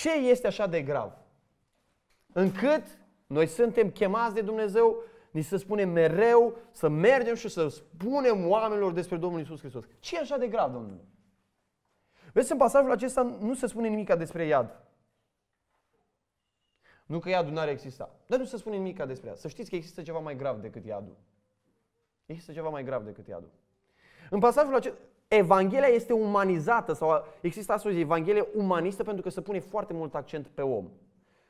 Ce este așa de grav? Încât noi suntem chemați de Dumnezeu ni se spune mereu să mergem și să spunem oamenilor despre Domnul Isus Hristos. Ce e așa de grav, Domnule? Vezi, în pasajul acesta nu se spune nimica despre iad. Nu că iadul nu are exista. Dar nu se spune nimica despre iad. Să știți că există ceva mai grav decât iadul. Există ceva mai grav decât iadul. În pasajul acesta, Evanghelia este umanizată sau există astăzi Evanghelie umanistă pentru că se pune foarte mult accent pe om.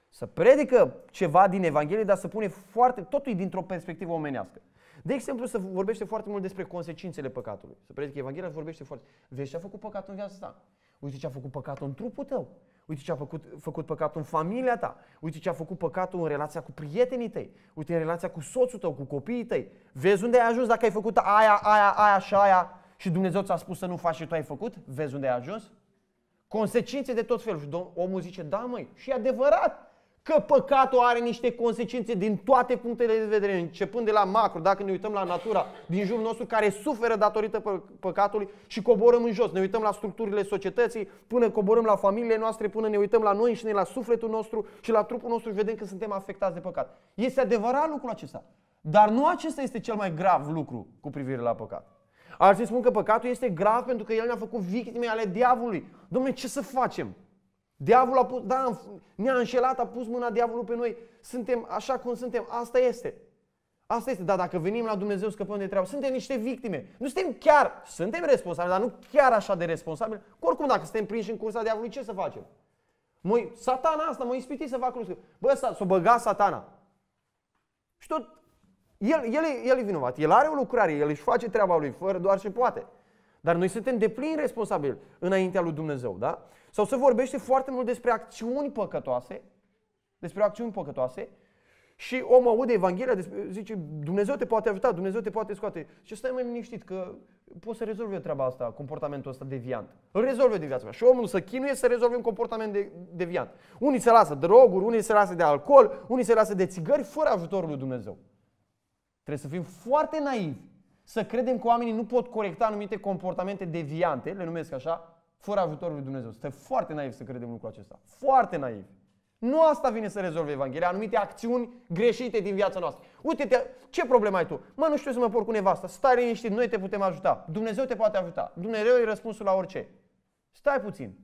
Să predică ceva din Evanghelie, dar să pune foarte, totul dintr-o perspectivă omenească. De exemplu, se vorbește foarte mult despre consecințele păcatului. Să predică Evanghelia, vorbește foarte. Vezi ce a făcut păcatul în viața ta. Uite ce a făcut păcatul în trupul tău. Uite ce a făcut, făcut păcatul în familia ta. Uite ce a făcut păcatul în relația cu prietenii tăi. Uite în relația cu soțul tău, cu copiii tăi. Vezi unde ai ajuns dacă ai făcut aia, aia, aia și aia și Dumnezeu ți-a spus să nu faci și tu ai făcut, vezi unde ai ajuns? Consecințe de tot felul. Și omul zice, da măi, și e adevărat că păcatul are niște consecințe din toate punctele de vedere, începând de la macro, dacă ne uităm la natura din jurul nostru care suferă datorită păcatului și coborăm în jos. Ne uităm la structurile societății, până coborăm la familiile noastre, până ne uităm la noi ne la sufletul nostru și la trupul nostru și vedem că suntem afectați de păcat. Este adevărat lucrul acesta. Dar nu acesta este cel mai grav lucru cu privire la păcat. Alții spun că păcatul este grav pentru că el ne-a făcut victime ale diavolului. Domne, ce să facem? Diavolul a pus, da, ne-a înșelat, a pus mâna diavolului pe noi. Suntem așa cum suntem, asta este. Asta este, dar dacă venim la Dumnezeu, scăpăm de treabă. Suntem niște victime. Nu suntem chiar, suntem responsabili, dar nu chiar așa de responsabili. Oricum, dacă suntem prinși în cursa diavolului, ce să facem? Măi, satana asta mă ispiti să fac lucruri. Bă, s-a s-o băga satana. Și tot el, el, el e vinovat. El are o lucrare, el își face treaba lui fără doar ce poate. Dar noi suntem de plin responsabili înaintea lui Dumnezeu, da? Sau se vorbește foarte mult despre acțiuni păcătoase, despre acțiuni păcătoase, și omul aude Evanghelia, despre, zice, Dumnezeu te poate ajuta, Dumnezeu te poate scoate. Și stai mai liniștit că poți să rezolvi eu treaba asta, comportamentul ăsta deviant. Îl rezolvi eu de viața mea. Și omul să chinuie să rezolve un comportament de, deviant. Unii se lasă droguri, unii se lasă de alcool, unii se lasă de țigări fără ajutorul lui Dumnezeu. Trebuie să fim foarte naivi să credem că oamenii nu pot corecta anumite comportamente deviante, le numesc așa, fără ajutorul lui Dumnezeu. Suntem foarte naivi să credem lucrul acesta. Foarte naivi. Nu asta vine să rezolve Evanghelia, anumite acțiuni greșite din viața noastră. Uite-te, ce problemă ai tu? Mă, nu știu să mă porc cu nevasta. Stai liniștit, noi te putem ajuta. Dumnezeu te poate ajuta. Dumnezeu e răspunsul la orice. Stai puțin.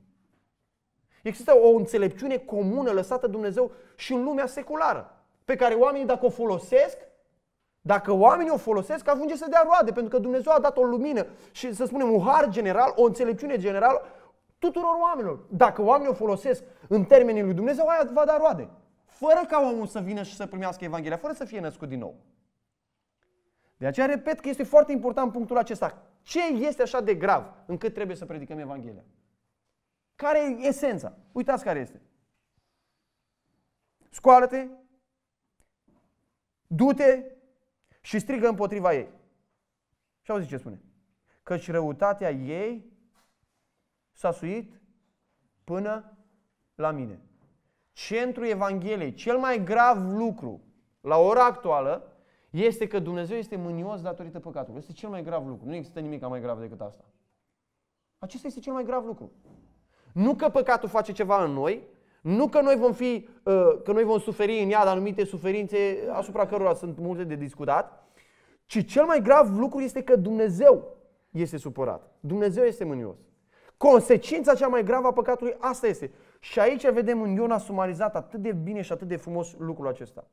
Există o înțelepciune comună lăsată Dumnezeu și în lumea seculară, pe care oamenii, dacă o folosesc, dacă oamenii o folosesc, ajunge să dea roade, pentru că Dumnezeu a dat o lumină și, să spunem, un har general, o înțelepciune general tuturor oamenilor. Dacă oamenii o folosesc în termenii lui Dumnezeu, aia va da roade. Fără ca omul să vină și să primească Evanghelia, fără să fie născut din nou. De aceea repet că este foarte important punctul acesta. Ce este așa de grav încât trebuie să predicăm Evanghelia? Care e esența? Uitați care este. Scoală-te, du-te și strigă împotriva ei. Și auzi ce spune. Căci răutatea ei s-a suit până la mine. Centrul Evangheliei, cel mai grav lucru la ora actuală, este că Dumnezeu este mânios datorită păcatului. Este cel mai grav lucru. Nu există nimic mai grav decât asta. Acesta este cel mai grav lucru. Nu că păcatul face ceva în noi, nu că noi vom fi, uh, că noi vom suferi în ea de anumite suferințe asupra cărora sunt multe de discutat, ci cel mai grav lucru este că Dumnezeu este supărat. Dumnezeu este mânios. Consecința cea mai gravă a păcatului asta este. Și aici vedem în Iona sumarizat atât de bine și atât de frumos lucrul acesta.